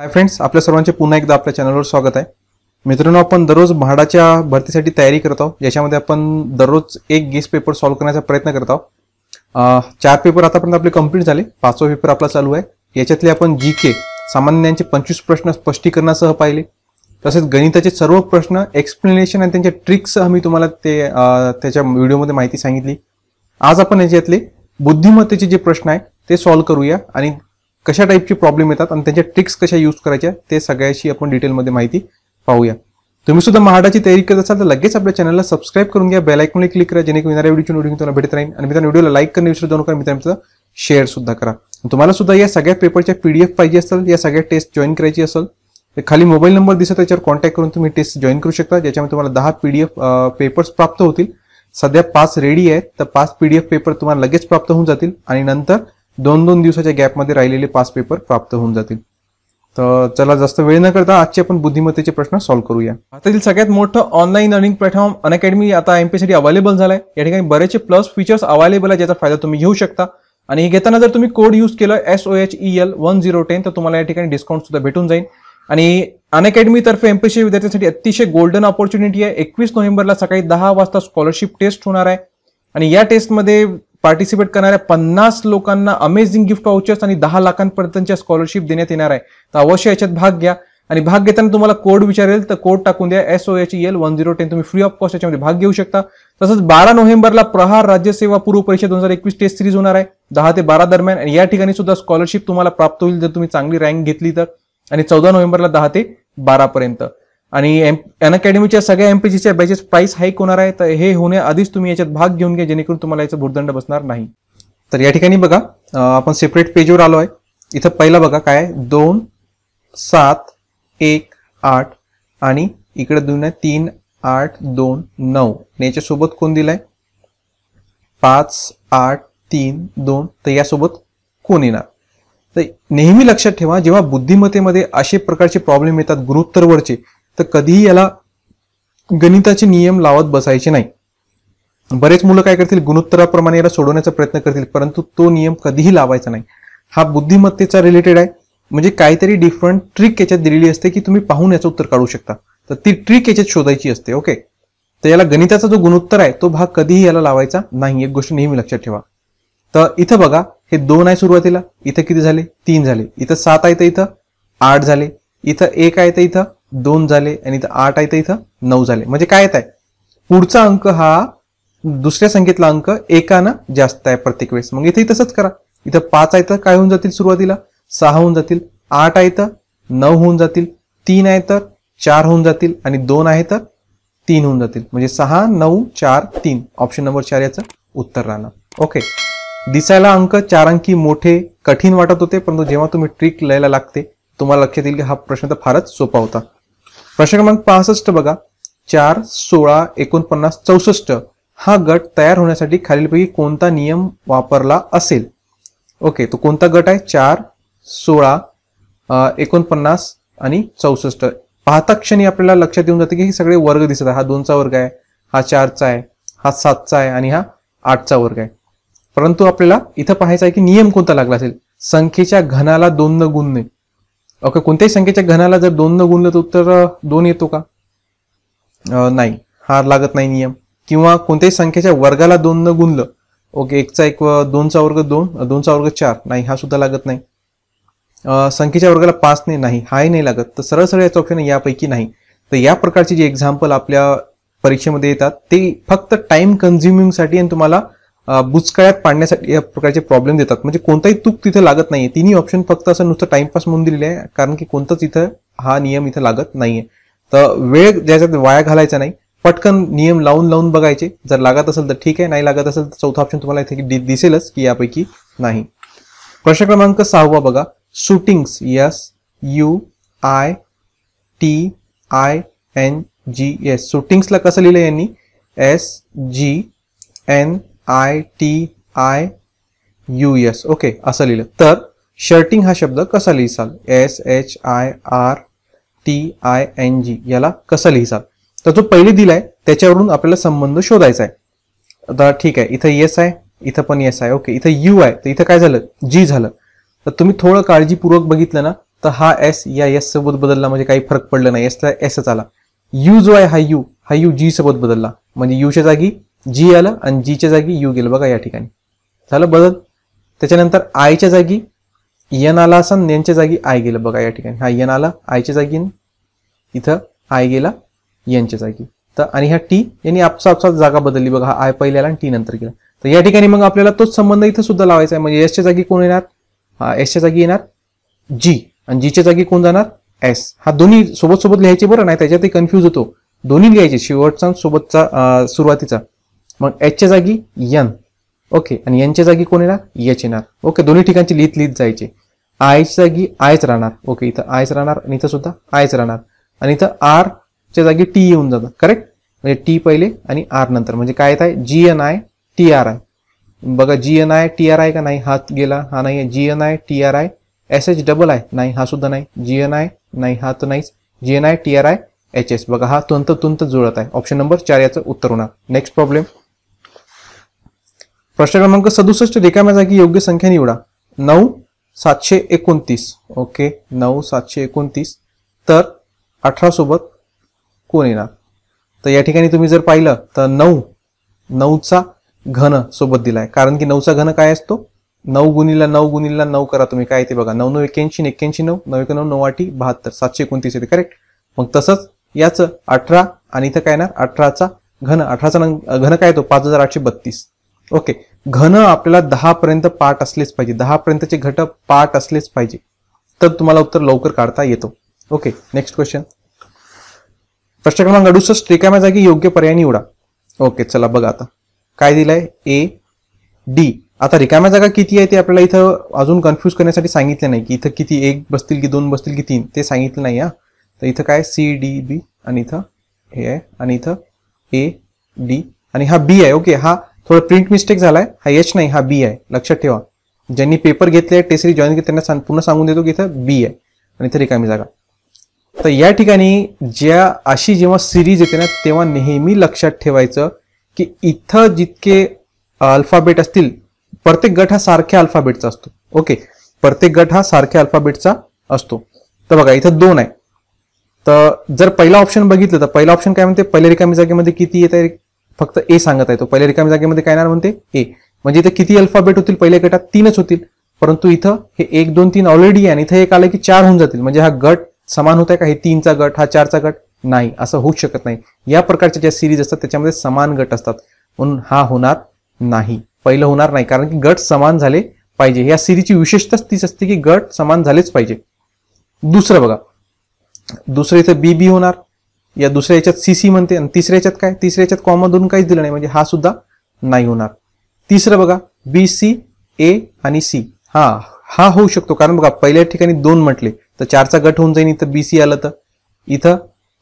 Hi friends आपल्या सर्वांचे पुन्हा एकदा आपल्या चॅनलवर स्वागत आहे मित्रांनो आपण दररोज म्हाडाच्या भरतीसाठी तयारी करत आहोत ज्याच्यामध्ये आपण दररोज एक गेस्ट पेपर सॉल्व्ह करण्याचा प्रयत्न करत आहोत चार पेपर आतापर्यंत आपले कंप्लीट झाले पाचवा पेपर आपला चालू आहे याच्यातले आपण जी के सामान्यांचे पंचवीस प्रश्न स्पष्टीकरणासह पाहिले तसेच गणिताचे सर्व प्रश्न एक्सप्लेनेशन आणि त्यांच्या ट्रिक्ससह मी तुम्हाला ते त्याच्या व्हिडिओमध्ये माहिती सांगितली आज आपण याच्यातले बुद्धिमत्तेचे जे प्रश्न आहे ते सॉल्व्ह करूया आणि कशा टाईपचे प्रॉब्लेम येतात आणि त्यांच्या ट्रिक्स कशा यूज करायच्या ते सगळ्याशी आपण डिटेलमध्ये माहिती पाहूया तुम्ही सुद्धा महाडाची तयारी करत असाल तर लगेच आपल्या चॅनलला सबस्क्राईब करून घ्या बेलायकॉनने क्लिक करा जेणेकरून येणाऱ्या व्हिडिओची नोटिंग तुम्हाला भेटत राहील आणि मित्रांनो व्हिडिओला लाईक करणे विसरू नका मित्रांनो शेअर सुद्धा करा तुम्हाला सुद्धा या सगळ्या पेपरच्या पीडीएफ पाहिजे असेल या सगळ्या टेस्ट जॉईन करायची असेल तर खाली मोबाईल नंबर दिसत त्याच्यावर कॉन्टॅक्ट करून तुम्ही टेस्ट जॉईन करू शकता ज्याच्यामध्ये तुम्हाला दहा पीडीएफ पेपर्स प्राप्त होतील सध्या पाच रेडी आहेत तर पाच पीडीएफ पेपर तुम्हाला लगेच प्राप्त होऊन जातील आणि नंतर दोन दोन दिवसाच्या गॅपमध्ये राहिलेले पाच पेपर प्राप्त होऊन जातील तर चला जास्त वेळ न करता आजचे आपण बुद्धिमत्तेचे प्रश्न सॉल्व्ह करूया आतातील सगळ्यात मोठं ऑनलाईन लर्निंग प्लॅटफॉर्म अकॅडमी आता एमपीसाठी अवेलेबल झाला आहे या ठिकाणी बरेचसे प्लस फीचर्स अवेलेबल आहे ज्याचा फायदा तुम्ही घेऊ शकता आणि हे घेताना जर तुम्ही कोड यूज केला S O H E L one zero ten तर तुम्हाला या ठिकाणी डिस्काउंट सुद्धा भेटून जाईल आणि तर्फे एमपीसी विद्यार्थ्यांसाठी अतिशय गोल्डन ऑपॉर्च्युनिटी आहे एकवीस नोव्हेंबरला सकाळी दहा वाजता स्कॉलरशिप टेस्ट होणार आहे आणि या टेस्टमध्ये पार्टिसिपेट करणाऱ्या पन्नास लोकांना अमेझिंग गिफ्ट वाउचर्स आणि दहा लाखांपर्यंतच्या स्कॉलरशिप देण्यात येणार आहे तर अवश्य याच्यात भाग घ्या आणि भाग घेताना तुम्हाला कोड विचारेल तर कोड टाकून द्या S O H L one zero ten तुम्ही फ्री ऑफ कॉस्ट याच्यामध्ये भाग घेऊ शकता तसंच बारा नोव्हेंबरला प्रहार राज्यसेवा पूर्व परीक्षा दोन हजार एकवीस टेस्ट सिरीज होणार आहे दहा ते बारा दरम्यान आणि या ठिकाणी सुद्धा स्कॉलरशिप तुम्हाला प्राप्त होईल जर तुम्ही चांगली रँक घेतली तर आणि चौदा नोव्हेंबरला दहा ते बारापर्यंत आणि एम एन अकॅडमीच्या सगळ्या एमपीसीच्या बॅचेस प्राइस हाईक होणार आहे तर हे होण्याआधीच तुम्ही याच्यात भाग घेऊन घ्या जेणेकरून तुम्हाला याचा भूर्दंड बसणार नाही तर या ठिकाणी बघा आपण सेपरेट पेजवर आलो आहे इथं पहिला बघा काय दोन सात एक आठ आणि इकडे दोन आहे तीन आठ दोन नऊ याच्यासोबत कोण दिलाय पाच आठ तीन दोन तर यासोबत कोण येणार तर नेहमी लक्षात ठेवा जेव्हा बुद्धिमत्तेमध्ये असे प्रकारचे प्रॉब्लेम येतात गुरुत्तरवरचे तर कधीही याला गणिताचे नियम लावत बसायचे नाही बरेच मुलं काय करतील गुणोत्तराप्रमाणे याला सोडवण्याचा प्रयत्न करतील परंतु तो नियम कधीही लावायचा नाही हा बुद्धिमत्तेचा रिलेटेड आहे म्हणजे काहीतरी डिफरंट ट्रिक याच्यात दिलेली असते की तुम्ही पाहून याचं उत्तर काढू शकता तर ती ट्रिक याच्यात शोधायची असते ओके तर याला गणिताचा जो गुणोत्तर आहे तो भाग कधीही याला लावायचा नाही एक गोष्ट नेहमी लक्षात ठेवा तर इथं बघा हे दोन आहे सुरुवातीला इथं किती झाले तीन झाले इथं सात आहे तर इथं आठ झाले इथं एक आहे तर इथं दोन झाले आणि इथं आठ आहे तर इथं नऊ झाले म्हणजे काय येत आहे पुढचा अंक हा दुसऱ्या संख्येतला अंक एकानं जास्त आहे प्रत्येक वेळेस मग इथे तसंच करा इथं पाच आहे तर काय होऊन जातील सुरुवातीला सहा होऊन जातील आठ आहे तर नऊ होऊन जातील तीन आहे तर चार होऊन जातील आणि दोन आहे तर तीन होऊन जातील म्हणजे सहा नऊ चार तीन ऑप्शन नंबर चार याचं उत्तर राहणार ओके दिसायला अंक चार अंकी मोठे कठीण वाटत होते परंतु जेव्हा तुम्ही ट्रिक लिहायला लागते तुम्हाला लक्षात येईल की हा प्रश्न तर फारच सोपा होता प्रश्न क्रमांक पासष्ट बघा चार सोळा एकोणपन्नास चौसष्ट हा गट तयार होण्यासाठी खालीलपैकी कोणता नियम वापरला असेल ओके तो कोणता गट आहे चार सोळा एकोणपन्नास आणि चौसष्ट पाहता क्षणी आपल्याला लक्षात येऊन जाते की हे सगळे वर्ग दिसत आहे हा दोनचा वर्ग आहे हा चारचा आहे हा सातचा आहे आणि हा आठचा वर्ग आहे परंतु आपल्याला इथं पाहायचं आहे की नियम कोणता लागला असेल संख्येच्या घनाला दोन नाही ओके कोणत्याही संख्येच्या घनाला जर दोन न गुणलं तर उत्तर दोन येतो का नाही हा लागत नाही नियम किंवा कोणत्याही संख्येच्या वर्गाला दोन न गुणलं ओके एकचा एक दोनचा वर्ग दोन दोनचा वर्ग चार नाही हा सुद्धा लागत नाही संख्येच्या वर्गाला पाच नाही नाही हाही नाही लागत तर सरळ सरळ याचा ऑप्शन यापैकी नाही तर या प्रकारचे जे एक्झाम्पल आपल्या परीक्षेमध्ये येतात ते फक्त टाइम कन्झ्युमिंगसाठी आणि तुम्हाला बुचकळ्यात पाडण्यासाठी या प्रकारचे प्रॉब्लेम देतात म्हणजे कोणताही तूक तिथे लागत नाही तिन्ही ऑप्शन फक्त असं नुसतं टाइमपास म्हणून दिलेले आहे कारण की कोणताच इथं हा नियम इथं लागत नाहीये तर वेळ ज्याच्यात वाया घालायचा नाही पटकन नियम लावून लावून बघायचे जर लागत असेल तर ठीक आहे नाही लागत असेल तर चौथा ऑप्शन तुम्हाला इथे दिसेलच की यापैकी नाही प्रश्न क्रमांक सहावा बघा suitings S U I T I N G S शूटिंग्सला कसं लिहिलं यांनी S G N I T I U S okay असं लिहिलं तर शर्टिंग हा शब्द कसा लिहिसाल S H I R T I N G याला कसा लिहिसाल तर जो पहिले दिलाय त्याच्यावरून आपल्याला संबंध शोधायचा आहे आता ठीक आहे इथं येस आहे इथं पण येस आहे ओके इथं यू आहे तर इथं काय झालं जी झालं तर तुम्ही थोडं काळजीपूर्वक बघितलं ना तर हा एस या एस सोबत बदलला म्हणजे काही फरक पडला नाही एसला एसच आला यू जो आहे हा यू हा यू जी सोबत बदलला म्हणजे यूच्या जागी जी आला आणि जीच्या जागी यू गेलं बघा या ठिकाणी झालं बदल त्याच्यानंतर आयच्या जागी यन आला असं यांच्या जागी आय गेलं बघा या ठिकाणी हा यन आला आयच्या जागी इथं आय गेला यनच्या जागी तर आणि ह्या टी यांनी आपसापसात जागा बदलली बघा हा आय पहिले आला आणि टी नंतर गेला तर या ठिकाणी मग आपल्याला तोच संबंध इथं सुद्धा लावायचा आहे म्हणजे एसच्या जागी कोण येणार एसच्या जागी येणार जी आणि जीच्या जागी कोण जाणार एस हा दोन्ही सोबत सोबत लिहायचे बरं नाही त्याच्यातही कन्फ्यूज होतो दोन्ही लिहायचे शेवटचा सोबतचा सुरुवातीचा मग एचच्या जागी यन ओके आणि च्या जागी कोण येणार यच येणार ओके दोन्ही ठिकाणची लिहित लिहित जायचे आयच्या जागी आयच राहणार ओके इथं आयच राहणार आणि इथं सुद्धा आयच राहणार आणि इथं आरच्या जागी टी येऊन जातं करेक्ट म्हणजे टी पहिले आणि आर नंतर म्हणजे काय येत आहे G N I T R I बघा G N I T R I का नाही हा गेला हा नाही आहे G N I T R I S H double I नाही हा सुद्धा नाही जी एन आय नाही हा तर नाहीच G N I T R I H S बघा हा तुंत तुंत जुळत आहे ऑप्शन नंबर चार याचं उत्तर होणार नेक्स्ट प्रॉब्लेम प्रश्न क्रमांक सदुसष्ट रिकाम्या जागी योग्य संख्या निवडा नऊ सातशे एकोणतीस ओके नऊ सातशे एकोणतीस तर अठरा सोबत कोण येणार तर या ठिकाणी तुम्ही जर पाहिलं तर नऊ नऊचा घन सोबत दिलाय कारण की नऊचा घन काय असतो नऊ गुणीला नऊ गुणीला नऊ करा तुम्ही काय ते बघा नऊ नऊ एक्क्याऐंशी एक्क्याऐंशी नऊ नऊ एक नऊ नऊ आठी बहात्तर सातशे एकोणतीस येते करेक्ट मग तसंच याचं अठरा आणि इथं काय ना अठराचा घन अठराचा घन काय येतो पाच हजार आठशे बत्तीस ओके घन आपल्याला दहा पर्यंत पाठ असलेच पाहिजे दहा पर्यंतचे घटक पाठ असलेच पाहिजे तर तुम्हाला उत्तर लवकर काढता येतो ओके नेक्स्ट क्वेश्चन प्रश्न क्रमांक अडुसष्ट रिकाम्या जागी योग्य पर्याय निवडा ओके चला बघा आता काय दिलंय ए डी आता रिकाम्या जागा किती आहे ते आपल्याला इथं अजून कन्फ्यूज करण्यासाठी सांगितलं नाही की इथं किती एक बसतील की दोन बसतील की तीन ते सांगितलं नाही हा तर इथं काय सी डी बी आणि इथं हे आहे आणि इथं ए डी आणि हा बी आहे ओके हा थोडं प्रिंट मिस्टेक झालाय हा एच नाही हा बी आहे लक्षात ठेवा ज्यांनी पेपर घेतले आहे टेसरी जॉईन केली त्यांना सांग पुन्हा सांगून देतो की इथं बी आहे आणि इथं रिकामी जागा तर या ठिकाणी ज्या अशी जेव्हा सिरीज येते ना तेव्हा नेहमी लक्षात ठेवायचं की इथं जितके अल्फाबेट असतील प्रत्येक गट हा सारख्या अल्फाबेटचा असतो ओके प्रत्येक गट हा सारख्या अल्फाबेटचा असतो तर बघा इथं दोन आहे तर जर पहिला ऑप्शन बघितलं तर पहिला ऑप्शन काय म्हणते पहिल्या रिकामी जागेमध्ये किती येत आहे फक्त ए सांगत आहे तो पहिल्या रिकाम्या जागेमध्ये काय येणार म्हणते ए म्हणजे इथे किती अल्फाबेट होतील पहिल्या गटात तीनच होतील परंतु इथं हे एक दोन तीन ऑलरेडी आहे आणि इथं एक आलं की चार होऊन जातील म्हणजे हा गट समान होत आहे का हे तीनचा गट हा चारचा गट नाही असं होऊ शकत नाही या प्रकारच्या ज्या सिरीज असतात त्याच्यामध्ये समान गट असतात म्हणून हा होणार नाही पहिलं होणार नाही कारण की गट समान झाले पाहिजे या सिरीजची विशेषताच तीच असते की गट समान झालेच पाहिजे दुसरं बघा दुसरं इथं बी बी होणार या दुसऱ्या याच्यात सी सी म्हणते आणि तिसऱ्या याच्यात काय तिसऱ्या याच्यात कॉमन दोन काहीच दिलं नाही म्हणजे हा सुद्धा नाही होणार तिसरं बघा बी सी ए आणि सी हा हा होऊ शकतो कारण बघा पहिल्या ठिकाणी दोन म्हटले तर चारचा गट होऊन जाईल इथं बी सी आलं तर इथं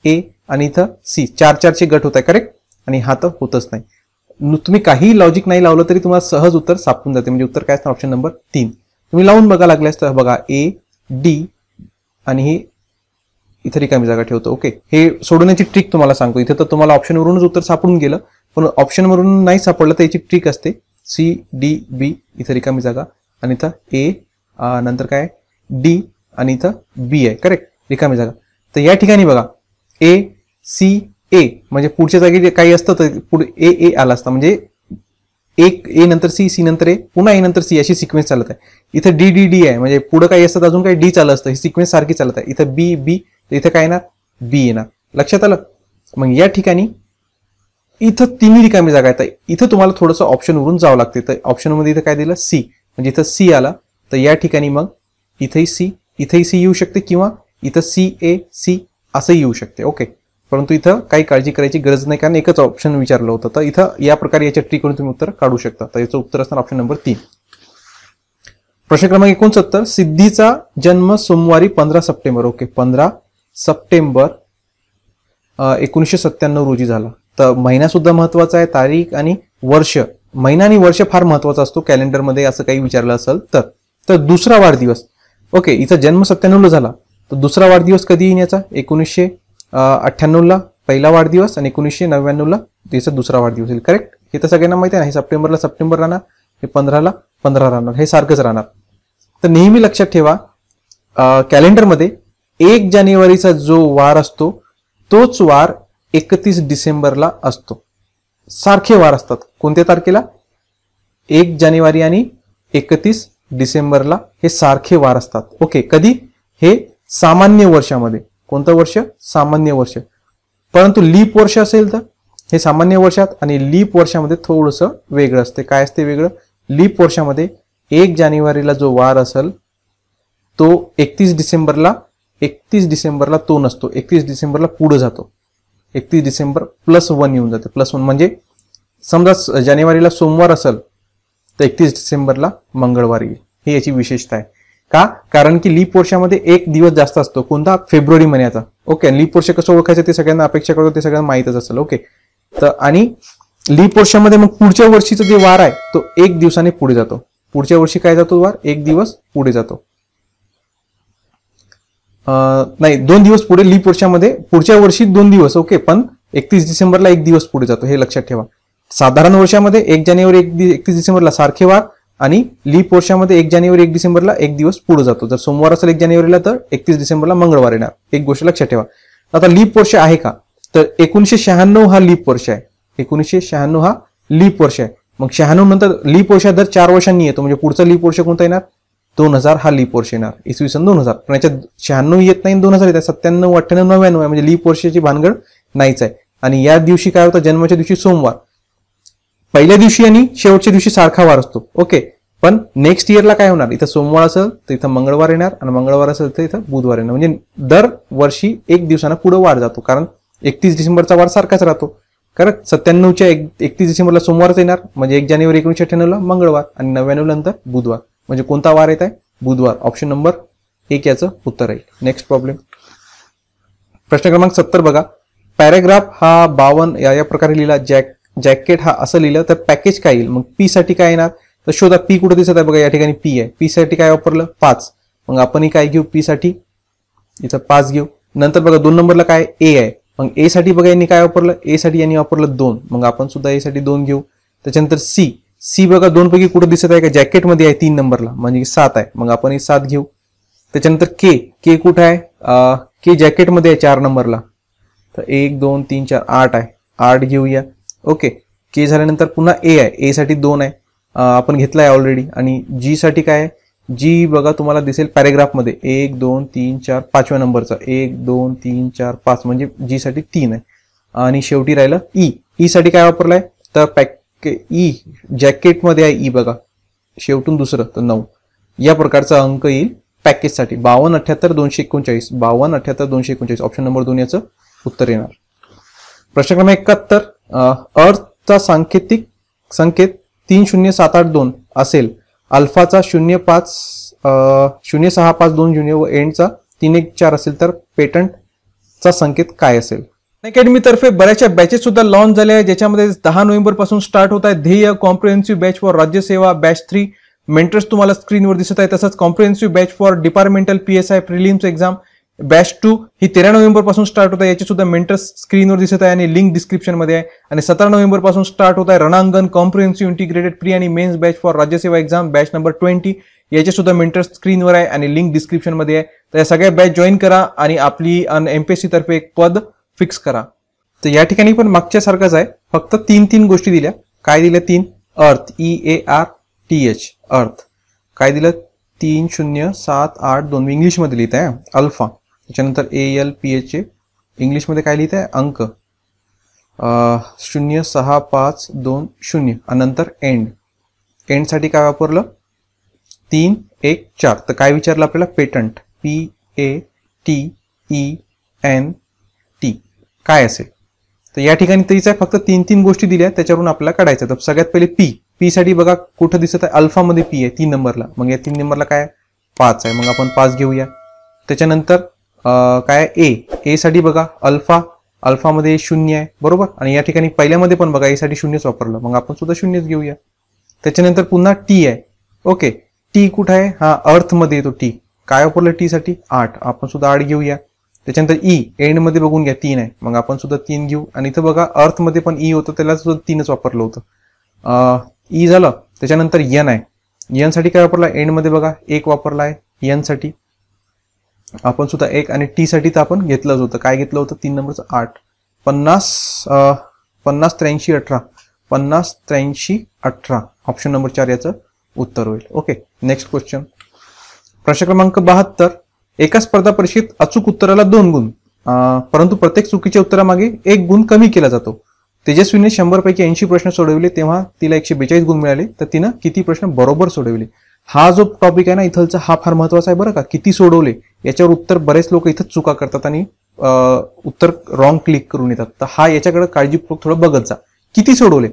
ए आणि इथं सी चार चारचे गट होत आहे करेक्ट आणि हा तर होतच नाही तुम्ही काही लॉजिक नाही लावलं तरी तुम्हाला सहज उत्तर सापडून जाते म्हणजे उत्तर काय असतं ऑप्शन नंबर तीन तुम्ही लावून बघा लागल्यास तर बघा ए डी आणि हे इथं रिकामी जागा ठेवतो ओके हे सोडवण्याची ट्रिक तुम्हाला सांगतो इथे तर तुम्हाला ऑप्शनवरूनच उत्तर सापडून गेलं पण ऑप्शनवरून नाही सापडलं तर याची ट्रिक असते सी डी बी इथं रिकामी जागा आणि इथं ए नंतर काय डी आणि इथं बी आहे करेक्ट रिकामी जागा तर या ठिकाणी बघा ए सी ए म्हणजे पुढच्या जागी काही असतं तर पुढे ए ए आला असता म्हणजे एक ए नंतर सी सी नंतर ए पुन्हा ए नंतर सी अशी सिक्वेन्स चालत आहे इथं डी डी डी आहे म्हणजे पुढं काही असतं अजून काही डी चालत असतं ही सिक्वेन्स सारखी चालत आहे इथं बी बी तर इथं काय येणार बी येणार लक्षात आलं मग या ठिकाणी इथं तिन्ही रिकामी जागा आहेत इथं तुम्हाला थोडंसं ऑप्शनवरून जावं लागते तर ऑप्शनमध्ये इथं काय दिलं सी म्हणजे इथं सी आला तर या ठिकाणी मग इथंही सी इथंही सी येऊ शकते किंवा इथं सी ए सी असंही येऊ शकते ओके परंतु इथं काही काळजी करायची गरज नाही कारण एकच ऑप्शन विचारलं होतं तर इथं या प्रकारे याच्या ट्री करून तुम्ही उत्तर काढू शकता तर याचं उत्तर असणार ऑप्शन नंबर तीन प्रश्न क्रमांक एकोणसत्तर सिद्धीचा जन्म सोमवारी पंधरा सप्टेंबर ओके पंधरा सप्टेंबर एकोणीसशे सत्त्याण्णव रोजी झाला तर सुद्धा महत्त्वाचा आहे तारीख आणि वर्ष महिना आणि वर्ष फार महत्त्वाचा असतो कॅलेंडरमध्ये असं काही विचारलं असेल तर तर दुसरा वाढदिवस ओके इचा जन्म सत्त्याण्णवला झाला तर दुसरा वाढदिवस कधी येण्याचा याचा एकोणीसशे अठ्ठ्याण्णवला पहिला वाढदिवस आणि एकोणीसशे नव्याण्णवला याचा दुसरा वाढदिवस येईल करेक्ट हे तर सगळ्यांना माहिती आहे ना हे सप्टेंबरला सप्टेंबर राहणार हे पंधराला पंधरा राहणार हे सारखंच राहणार तर नेहमी लक्षात ठेवा कॅलेंडरमध्ये एक जानेवारीचा जो वार असतो तोच वार एकतीस डिसेंबरला असतो सारखे वार असतात कोणत्या तारखेला एक जानेवारी आणि एकतीस डिसेंबरला हे सारखे वार असतात ओके कधी हे सामान्य वर्षामध्ये कोणतं वर्ष सामान्य वर्ष परंतु लीप वर्ष असेल तर हे सामान्य वर्षात आणि लीप वर्षामध्ये थोडंसं वेगळं असते काय असते वेगळं लीप वर्षामध्ये एक जानेवारीला जो वार असेल तो एकतीस डिसेंबरला एकतीस डिसेंबरला तो नसतो एकतीस डिसेंबरला पुढे जातो एकतीस डिसेंबर प्लस वन येऊन जाते प्लस वन म्हणजे समजा जानेवारीला सोमवार असेल तर एकतीस डिसेंबरला मंगळवार येईल हे याची विशेषता आहे का कारण की लीप वर्षामध्ये एक दिवस जास्त असतो कोणता फेब्रुवारी महिन्याचा ओके लीप वर्ष कसं ओळखायचं ते सगळ्यांना अपेक्षा करतो ते सगळ्यांना माहीतच असेल ओके तर आणि लीप वर्षामध्ये मग पुढच्या वर्षीचा जे वार आहे तो एक दिवसाने पुढे जातो पुढच्या वर्षी काय जातो वार एक दिवस पुढे जातो नाही दोन दिवस पुढे लीप वर्षामध्ये पुढच्या वर्षी दोन दिवस ओके पण एकतीस डिसेंबरला एक दिवस पुढे जातो हे लक्षात ठेवा साधारण वर्षामध्ये एक जानेवारी एक एकतीस डिसेंबरला सारखे वार आणि लीप वर्षामध्ये एक जानेवारी एक डिसेंबरला एक दिवस पुढे जातो जर सोमवार असेल एक जानेवारीला तर एकतीस डिसेंबरला मंगळवार येणार एक गोष्ट लक्षात ठेवा आता लीप वर्ष आहे का तर एकोणीसशे शहाण्णव हा लीप वर्ष आहे एकोणीसशे शहाण्णव हा लीप वर्ष आहे मग शहाण्णव नंतर लीप वर्ष दर चार वर्षांनी येतो म्हणजे पुढचा लीप वर्ष कोणता येणार दोन हजार हा लीप वर्ष येणार इसवी सन दोन हजार पण याच्यात शहाण्णव येत नाही दोन हजार येतात सत्त्याण्णव अठ्ठ्याण्णव नव्याण्णव आहे म्हणजे लीप वर्षाची भानगड नाहीच आहे आणि या दिवशी काय होतं जन्माच्या दिवशी सोमवार पहिल्या दिवशी आणि शेवटच्या दिवशी सारखा वार असतो ओके पण नेक्स्ट इयरला काय होणार इथं सोमवार असेल तर इथं मंगळवार येणार आणि मंगळवार असेल तर इथं बुधवार येणार म्हणजे दर वर्षी एक दिवसानं पुढे वार जातो कारण एकतीस डिसेंबरचा वार सारखाच राहतो कारण सत्त्याण्णवच्या एक एकतीस डिसेंबरला सोमवारच येणार म्हणजे एक जानेवारी एकोणीसशे अठ्ठ्याण्णवला मंगळवार आणि नव्याण्णव नंतर बुधवार म्हणजे कोणता वार येत आहे बुधवार ऑप्शन नंबर एक याचं उत्तर आहे नेक्स्ट प्रॉब्लेम प्रश्न क्रमांक सत्तर बघा पॅरेग्राफ हा बावन या या प्रकारे लिहिला जॅक जॅकेट हा असं लिहिलं तर पॅकेज काय येईल मग पी साठी काय येणार तर शोधा पी कुठं दिसत आहे बघा या ठिकाणी पी आहे पी साठी काय वापरलं पाच मग आपणही काय घेऊ पी साठी इथं पाच घेऊ नंतर बघा दोन नंबरला काय ए आहे मग ए साठी बघा यांनी काय वापरलं ए साठी यांनी वापरलं दोन मग आपण सुद्धा ए साठी दोन घेऊ त्याच्यानंतर सी सी बघा दोन पैकी कुठं दिसत आहे का जॅकेटमध्ये आहे तीन नंबरला म्हणजे सात आहे मग आपण हे सात घेऊ त्याच्यानंतर के के कुठं आहे के जॅकेटमध्ये आहे चार नंबरला तर एक दोन तीन चार आठ आहे आठ घेऊया ओके के झाल्यानंतर पुन्हा ए आहे एसाठी दोन आहे आपण घेतला आहे ऑलरेडी आणि जी साठी काय आहे जी बघा तुम्हाला दिसेल पॅरेग्राफमध्ये एक दोन तीन चार पाचव्या नंबरचा एक दोन तीन चार पाच म्हणजे जी साठी तीन आहे आणि शेवटी राहिलं ई e. e साठी काय वापरलं तर पॅक ई जॅकेटमध्ये e, आहे ई e बघा शेवटून दुसरं तर नऊ या प्रकारचा अंक येईल पॅकेजसाठी बावन्न अठ्ठ्याहत्तर दोनशे एकोणचाळीस बावन्न अठ्याहत्तर दोनशे एकोणचाळीस ऑप्शन नंबर दोन याचं उत्तर येणार प्रश्न क्रमांक एकाहत्तर अर्थचा सांकेतिक संकेत तीन शून्य सात आठ दोन असेल अल्फाचा शून्य पाच शून्य सहा पाच दोन शून्य व एंडचा तीन एक चार असेल तर पेटंटचा संकेत काय असेल तर्फे बऱ्याचशा बॅचेस सुद्धा लॉन्च झाल्या आहेत ज्याच्यामध्ये दहा नोव्हेंबरपासून स्टार्ट होत आहे Dhyey comprehensive batch for Rajyaseva batch three mentors तुम्हाला स्क्रीनवर दिसत आहे तसंच comprehensive batch for departmental P S prelims exam batch two ही तेरा नोव्हेंबरपासून स्टार्ट होत आहे याची सुद्धा मेंटर्स स्क्रीनवर दिसत आहे आणि लिंक डिस्क्रिप्शनमध्ये आहे आणि सतरा नोव्हेंबरपासून स्टार्ट होत आहे रणांगण कॉम्प्रिहेन्सिव्ह इंटिग्रेटेड प्री आणि mains batch for Rajyaseva exam batch number twenty याचे सुद्धा मेंटर्स स्क्रीनवर आहे आणि लिंक डिस्क्रिप्शनमध्ये आहे तर या सगळ्या बॅच जॉईन करा आणि आपली एमपीएससी तर्फे एक पद फिक्स करा तर या ठिकाणी पण मागच्यासारखंच आहे फक्त तीन तीन गोष्टी दिल्या काय दिल्या तीन अर्थ E A R T H अर्थ काय दिलं तीन शून्य सात आठ दोन इंग्लिशमध्ये लिहित आहे अल्फा त्याच्यानंतर A L P H A इंग्लिशमध्ये काय लिहित आहे अंक शून्य सहा पाच दोन शून्य आणि नंतर एंड एंडसाठी काय वापरलं तीन एक चार तर काय विचारलं आपल्याला patent P A T E N काय असेल तर या ठिकाणी तरीचा फक्त तीन तीन गोष्टी दिल्या त्याच्यावरून आपल्याला काढायचं तर सगळ्यात पहिले पी पी साठी बघा कुठं दिसत आहे अल्फामध्ये पी आहे तीन नंबरला मग या तीन नंबरला काय पाच आहे मग आपण पाच घेऊया त्याच्यानंतर काय ए ए साठी बघा अल्फा अल्फामध्ये शून्य आहे बरोबर आणि या ठिकाणी पहिल्यामध्ये पण बघा एसाठी शून्यच वापरलं मग आपण सुद्धा शून्यच घेऊया त्याच्यानंतर पुन्हा टी आहे ओके टी कुठं आहे हा अर्थमध्ये येतो टी काय वापरलं साठी आठ आपण सुद्धा आठ घेऊया त्याच्यानंतर ई e, एंड मध्ये बघून घ्या तीन आहे मग आपण सुद्धा तीन घेऊ आणि इथं बघा अर्थमध्ये पण ई e होतं त्याला सुद्धा तीनच वापरलं होतं ई e झालं त्याच्यानंतर यन आहे साठी काय वापरला मध्ये बघा एक वापरला आहे साठी आपण सुद्धा एक आणि टी साठी तर आपण घेतलंच होतं काय घेतलं होतं तीन नंबरचं आठ पन्नास पन्नास त्र्याऐंशी अठरा पन्नास त्र्याऐंशी अठरा ऑप्शन नंबर चार याचं उत्तर होईल ओके नेक्स्ट क्वेश्चन प्रश्न क्रमांक बहात्तर एका स्पर्धा परीक्षेत अचूक उत्तराला दोन गुण परंतु प्रत्येक चुकीच्या उत्तरामागे एक गुण कमी केला जातो तेजस्वीने शंभरपैकी ऐंशी प्रश्न सोडविले तेव्हा तिला एकशे बेचाळीस गुण मिळाले तर तिनं किती प्रश्न बरोबर सोडविले हा जो टॉपिक आहे ना इथलचा हा फार महत्वाचा आहे बरं का किती सोडवले याच्यावर उत्तर बरेच लोक इथं चुका करतात आणि उत्तर रॉंग क्लिक करून येतात तर हा याच्याकडे काळजीपूर्वक थोडं बघत जा किती सोडवले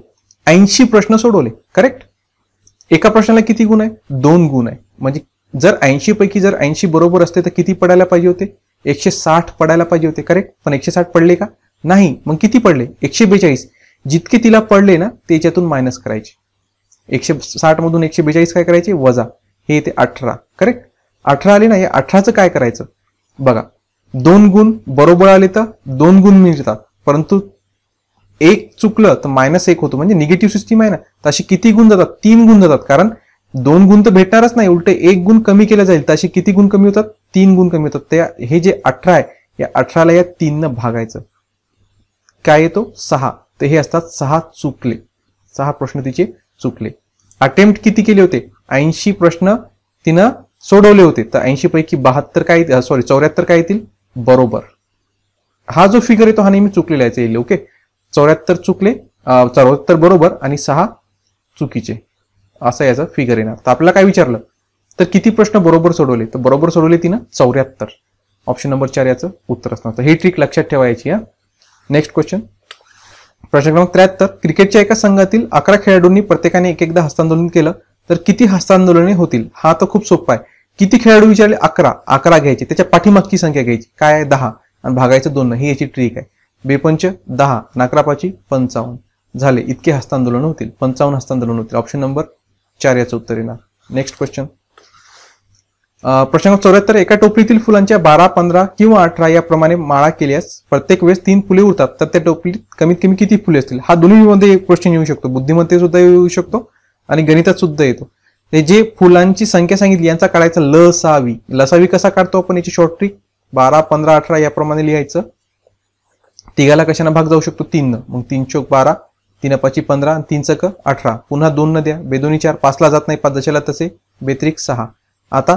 ऐंशी प्रश्न सोडवले करेक्ट एका प्रश्नाला किती गुण आहे दोन गुण आहे म्हणजे जर ऐंशीपैकी जर ऐंशी बरोबर असते तर किती पडायला पाहिजे होते एकशे साठ पडायला पाहिजे होते करेक्ट पण एकशे साठ पडले का नाही मग किती पडले एकशे बेचाळीस जितके तिला पडले ना त्याच्यातून मायनस करायचे एकशे साठ मधून एकशे बेचाळीस काय करायचे वजा हे येते अठरा करेक्ट अठरा आले ना या अठराचं काय करायचं बघा दोन गुण बरोबर आले तर दोन गुण मिळतात परंतु एक चुकलं तर मायनस एक होतो म्हणजे निगेटिव्ह सिस्टीम आहे ना तर असे किती गुण जातात तीन गुण जातात कारण दोन गुण तर भेटणारच नाही उलट एक गुण कमी केला जाईल तशी किती गुण कमी होतात तीन गुण कमी होतात त्या हे जे अठरा आहे या अठराला या तीननं भागायचं काय येतो सहा तर हे असतात सहा चुकले सहा प्रश्न तिचे चुकले अटेम्प्ट किती केले होते ऐंशी प्रश्न तिनं सोडवले होते तर ऐंशी पैकी बहात्तर काय सॉरी चौऱ्याहत्तर काय येतील बरोबर हा जो फिगर येतो हा नेहमी चुकलेला आहे ओके चौऱ्याहत्तर चुकले चौऱ्याहत्तर बरोबर आणि सहा चुकीचे असं याचा फिगर येणार तर आपल्याला काय विचारलं तर किती प्रश्न बरोबर सोडवले तर बरोबर सोडवले तिनं चौऱ्याहत्तर ऑप्शन नंबर चार याचं उत्तर असणार तर ही ट्रिक लक्षात ठेवायची या नेक्स्ट क्वेश्चन प्रश्न क्रमांक त्र्याहत्तर क्रिकेटच्या एका संघातील अकरा खेळाडूंनी प्रत्येकाने एक एकदा हस्तांदोलन केलं तर किती हस्तांदोलने होतील हा तर खूप सोपा आहे किती खेळाडू विचारले अकरा अकरा घ्यायचे त्याच्या पाठीमागची संख्या घ्यायची काय आहे दहा आणि भागायचं दोन ही याची ट्रिक आहे बेपंच दहा नाकरापाची पंचावन्न झाले इतके हस्तांदोलन होतील पंचावन्न हस्तांदोलन होतील ऑप्शन नंबर चार याचं उत्तर येणार नेक्स्ट क्वेश्चन प्रश्न चौऱ्याहत्तर एका टोपलीतील फुलांच्या बारा पंधरा किंवा अठरा याप्रमाणे माळा केल्यास प्रत्येक वेळेस तीन फुले उरतात तर त्या टोपलीत कमीत कमी किती फुले असतील हा दोन्ही मध्ये क्वेश्चन येऊ शकतो बुद्धिमत्ते सुद्धा येऊ शकतो आणि गणितात सुद्धा येतो जे फुलांची संख्या सांगितली यांचा काढायचा लसावी लसावी कसा काढतो आपण याची शॉर्ट ट्रिक बारा पंधरा अठरा याप्रमाणे लिहायचं तिघाला कशाने भाग जाऊ शकतो तीन मग तीन चोक बारा तीन पाची पंधरा तीन चक अठरा पुन्हा दोन न द्या बेदोनी चार पाचला जात नाही पाच जशाला तसे बेत्रिक सहा आता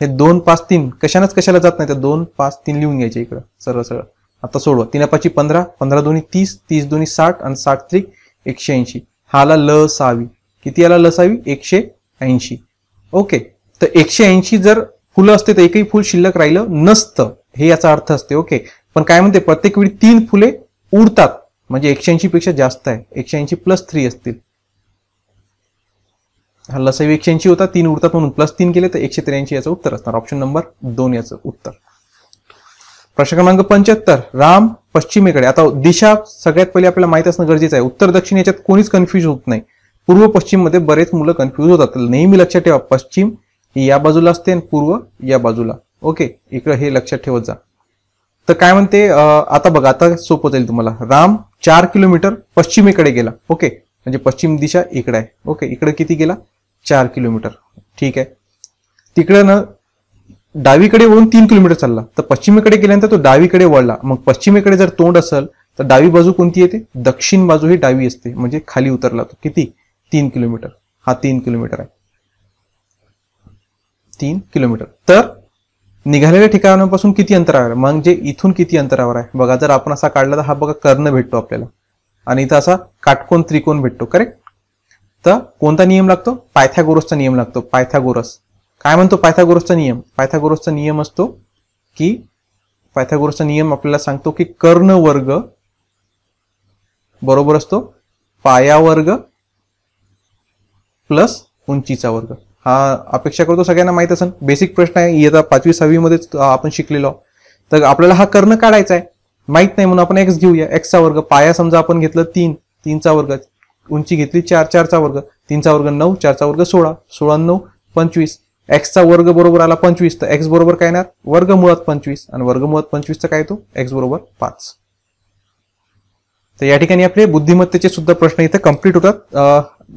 हे दोन पाच तीन कशानेच कशाला जात नाही तर दोन पाच तीन लिहून घ्यायचे इकडं सरळ सरळ आता सोडवा तिनापाची पंधरा पंधरा दोन्ही तीस तीस दोन्ही साठ आणि साठ त्रिक एकशे ऐंशी हाला आला लसावी किती याला लसावी एकशे ऐंशी ओके तर एकशे ऐंशी जर फुलं असते तर एकही फुल शिल्लक राहिलं नसतं हे याचा अर्थ असते ओके पण काय म्हणते प्रत्येक वेळी तीन फुले उडतात म्हणजे एकशे पेक्षा जास्त आहे एकशेऐंशी प्लस थ्री असतील हा लसैव एकशे ऐंशी होता तीन उरतात म्हणून प्लस तीन केले तर एकशे त्र्याऐंशी याचं उत्तर असणार ऑप्शन नंबर दोन याचं उत्तर प्रश्न क्रमांक पंच्याहत्तर राम पश्चिमेकडे आता दिशा सगळ्यात पहिले आपल्याला माहित असणं गरजेचं आहे उत्तर दक्षिण याच्यात कोणीच कन्फ्यूज होत नाही पूर्व पश्चिममध्ये बरेच मुलं कन्फ्यूज होतात नेहमी लक्षात ठेवा पश्चिम ही या बाजूला असते आणि पूर्व या बाजूला ओके इकडं हे लक्षात ठेवत जा तर काय म्हणते आता बघा आता सोपं जाईल तुम्हाला राम चार किलोमीटर पश्चिमेकडे गेला ओके म्हणजे पश्चिम दिशा इकडे आहे ओके इकडे किती गेला चार किलोमीटर ठीक आहे तिकडं ना डावीकडे वळून तीन किलोमीटर चालला तर पश्चिमेकडे गेल्यानंतर तो डावीकडे वळला मग पश्चिमेकडे जर तोंड असेल तर डावी बाजू कोणती येते दक्षिण बाजू ही डावी असते म्हणजे खाली उतरला तो किती तीन किलोमीटर हा तीन किलोमीटर आहे तीन किलोमीटर तर निघालेल्या ठिकाणापासून किती अंतरावर जे इथून किती अंतरावर आहे बघा जर आपण असा काढला तर हा बघा कर्ण भेटतो आपल्याला आणि इथं असा काटकोन त्रिकोण भेटतो करेक्ट तर कोणता नियम लागतो पायथ्यागोरसचा नियम लागतो पायथागोरस काय म्हणतो पायथागोरसचा नियम पायथागोरसचा नियम असतो की पायथागोरसचा नियम आपल्याला सांगतो की कर्ण वर्ग बरोबर असतो पायावर्ग प्लस उंचीचा वर्ग हा अपेक्षा करतो सगळ्यांना माहीत असेल बेसिक प्रश्न आहे येता पाचवी सहावीमध्येच आपण शिकलेलो तर आपल्याला हा कर्ण काढायचा आहे माहित नाही म्हणून आपण एक्स घेऊया एक्सचा वर्ग पाया समजा आपण घेतलं तीन तीनचा वर्ग उंची घेतली चार चारचा वर्ग तीनचा वर्ग नऊ चारचा वर्ग सोळा सोळा नऊ पंचवीस एक्सचा वर्ग बरोबर आला पंचवीस तर एक्स बरोबर काय येणार वर्ग मुळात पंचवीस आणि वर्ग मुळात पंचवीसचा काय तो एक्स बरोबर पाच तर या ठिकाणी आपले बुद्धिमत्तेचे सुद्धा प्रश्न इथे कम्प्लीट होतात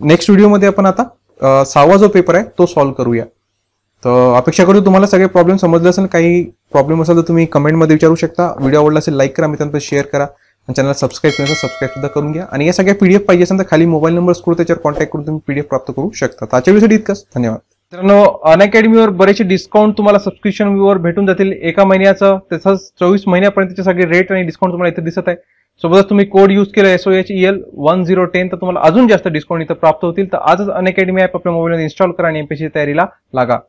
नेक्स्ट व्हिडिओमध्ये आपण आता सहावा जो पेपर आहे तो सॉल्व्ह करूया तर अपेक्षा करू तुम्हाला सगळे प्रॉब्लेम समजले असेल काही प्रॉब्लेम असेल तर तुम्ही कमेंटमध्ये विचारू शकता व्हिडिओ आवडला असेल लाईक करा मित्रांनो शेअर करा आणि सबस्क्राईब करायचं सबस्क्राईब सुद्धा करून घ्या आणि या सगळ्या पीडीएफ पाहिजे असेल तर खाली मोबाईल नंबर स्क्रू त्याच्यावर कॉन्टॅक्ट करून तुम्ही पीडीएफ प्राप्त करू शकता त्याच्याविषयी इतकंच धन्यवाद मित्रांनो अनअकॅडमीवर बरेचसे डिस्काउंट तुम्हाला सबस्क्रिप्शनवर भेटून जातील एका महिन्याचं तसंच चोवीस महिन्यापर्यंतचे सगळे रेट आणि डिस्काउंट तुम्हाला इथे दिसत आहे सोबतच तुम्ही कोड यूज केला S O H L one zero ten तर तुम्हाला अजून जास्त डिस्काउंट इथं प्राप्त होतील तर आजच अनअकॅडमी ॲप आपल्या मोबाईलमध्ये इन्स्टॉल करा आणि एमपीसी तयारीला लागा